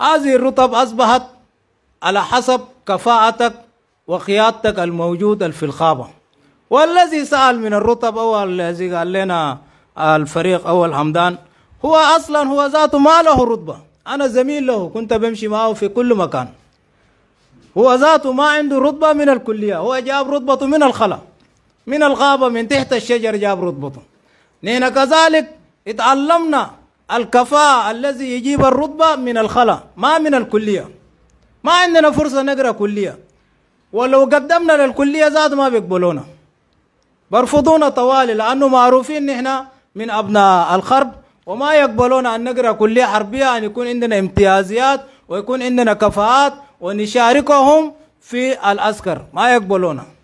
هذه الرطب أصبحت على حسب كفاءتك وقيادتك الموجودة في الخابة والذي سأل من الرطب أو الذي قال لنا الفريق أو الحمدان هو أصلا هو ذاته ما له رتبة أنا زميل له كنت بمشي معه في كل مكان هو ذاته ما عنده رتبة من الكلية هو جاب رتبته من الخلا من الغابة من تحت الشجر جاب رتبته نحن كذلك اتعلمنا الكفاءة الذي يجيب الرتبة من الخلا ما من الكلية ما عندنا فرصة نقرأ كلية ولو قدمنا للكلية زاد ما بيقبلونا برفضونا طوالي لأنه معروفين نحن من أبناء الخرب وما يقبلون أن نقرأ كلية حربية أن يكون عندنا امتيازيات ويكون عندنا كفاءات ونشاركهم في العسكر ما يقبلونا